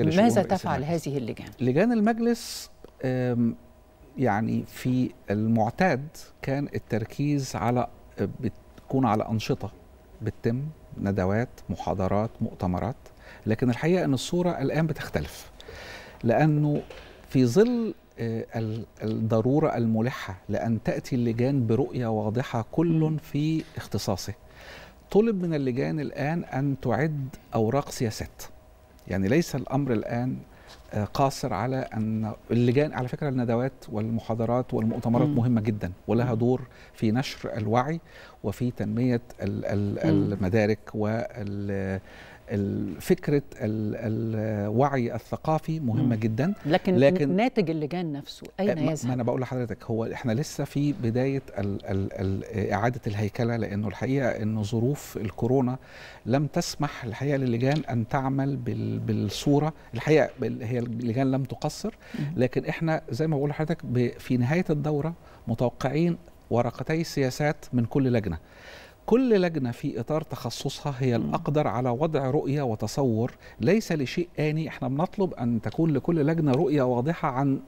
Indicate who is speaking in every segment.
Speaker 1: ماذا تفعل
Speaker 2: هذه اللجان؟
Speaker 1: لجان المجلس يعني في المعتاد كان التركيز على بتكون على أنشطة بتتم ندوات محاضرات مؤتمرات لكن الحقيقة أن الصورة الآن بتختلف لأنه في ظل آه، الضرورة الملحة لأن تأتي اللجان برؤية واضحة كل في اختصاصه طلب من اللجان الآن أن تعد أوراق سياسات يعني ليس الامر الان آه، قاصر على ان اللجان على فكره الندوات والمحاضرات والمؤتمرات م. مهمه جدا ولها دور في نشر الوعي وفي تنميه المدارك وال فكره الوعي الثقافي مهمه جدا لكن, لكن
Speaker 2: ناتج اللجان نفسه اين يذهب؟ ما
Speaker 1: انا بقول لحضرتك هو احنا لسه في بدايه الـ الـ الـ اعاده الهيكله لانه الحقيقه انه ظروف الكورونا لم تسمح الحقيقه للجان ان تعمل بال بالصوره الحقيقه هي اللجان لم تقصر لكن احنا زي ما بقول لحضرتك في نهايه الدوره متوقعين ورقتي سياسات من كل لجنه كل لجنة في إطار تخصصها هي الأقدر على وضع رؤية وتصور ليس لشيء آني احنا بنطلب أن تكون لكل لجنة رؤية واضحة عن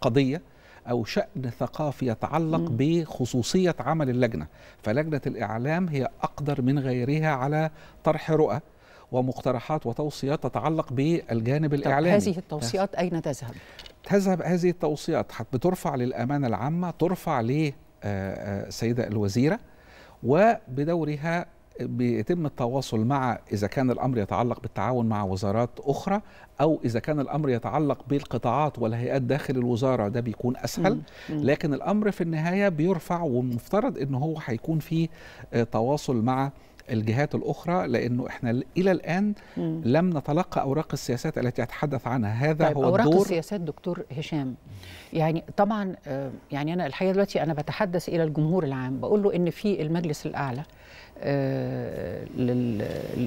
Speaker 1: قضية أو شأن ثقافي يتعلق بخصوصية عمل اللجنة فلجنة الإعلام هي أقدر من غيرها على طرح رؤى ومقترحات وتوصيات تتعلق بالجانب الإعلامي هذه التوصيات أين تذهب؟ تذهب هذه التوصيات بترفع للأمانة العامة ترفع للسيدة آه، آه، الوزيرة وبدورها بيتم التواصل مع إذا كان الأمر يتعلق بالتعاون مع وزارات أخرى أو إذا كان الأمر يتعلق بالقطاعات والهيئات داخل الوزارة ده بيكون أسهل لكن الأمر في النهاية بيرفع ومفترض أنه هو هيكون في آه، تواصل مع الجهات الاخرى لانه احنا الى الان مم. لم نتلقى اوراق السياسات التي اتحدث عنها هذا طيب هو اوراق الدور السياسات
Speaker 2: دكتور هشام يعني طبعا آه، يعني انا الحقيقه دلوقتي انا بتحدث الى الجمهور العام بقول له ان في المجلس الاعلى آه،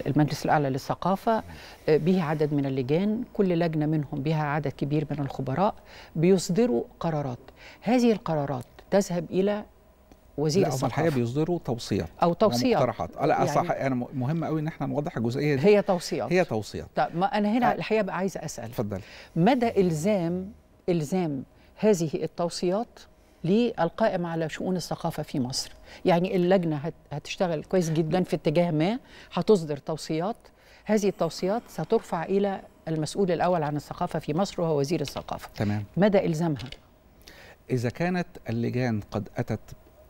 Speaker 2: المجلس الاعلى للثقافه آه، به عدد من اللجان كل لجنه منهم بها عدد كبير من الخبراء بيصدروا قرارات هذه القرارات تذهب الى وزير الصحه الثقافه الحقيقه
Speaker 1: بيصدروا توصيات او توصيات مقترحات لا يعني صح
Speaker 2: انا مهم قوي ان احنا نوضح الجزئيه دي هي توصيات هي توصيات طب ما انا هنا الحقيقه بقى عايزه اسال اتفضل مدى الزام الزام هذه التوصيات للقائم على شؤون الثقافة في مصر يعني اللجنة هتشتغل كويس جدا في اتجاه ما هتصدر توصيات هذه التوصيات سترفع إلى المسؤول الأول عن الثقافة في مصر وهو وزير الثقافة تمام مدى إلزامها
Speaker 1: إذا كانت اللجان قد أتت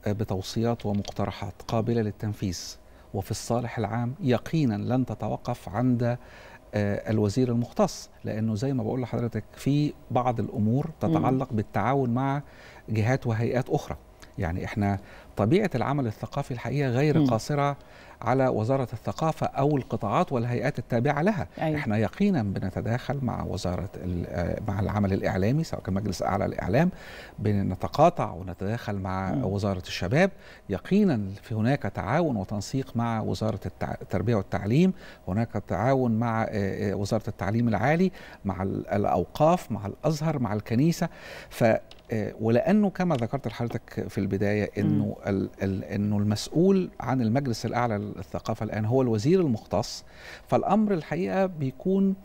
Speaker 1: بتوصيات ومقترحات قابله للتنفيذ وفي الصالح العام يقينا لن تتوقف عند آه، الوزير المختص لانه زي ما بقول لحضرتك في بعض الامور تتعلق بالتعاون مع جهات وهيئات اخرى يعني احنا طبيعه العمل الثقافي الحقيقه غير م. قاصره على وزاره الثقافه او القطاعات والهيئات التابعه لها أيوة. احنا يقينا بنتداخل مع وزاره آه، مع العمل الاعلامي سواء كان مجلس اعلى الاعلام بنتقاطع ونتداخل مع م. وزاره الشباب يقينا في هناك تعاون وتنسيق مع وزاره التربيه والتعليم هناك تعاون مع آه، آه، وزاره التعليم العالي مع الاوقاف مع الازهر مع الكنيسه ف آه، ولانه كما ذكرت لحضرتك في البدايه انه الـ الـ انه المسؤول عن المجلس الاعلى للثقافه الان هو الوزير المختص فالامر الحقيقه بيكون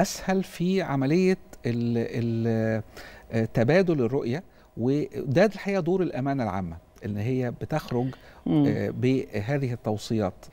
Speaker 1: اسهل في عمليه الـ الـ آه، تبادل الرؤيه وده الحقيقه دور الامانه العامه ان هي بتخرج آه، بهذه التوصيات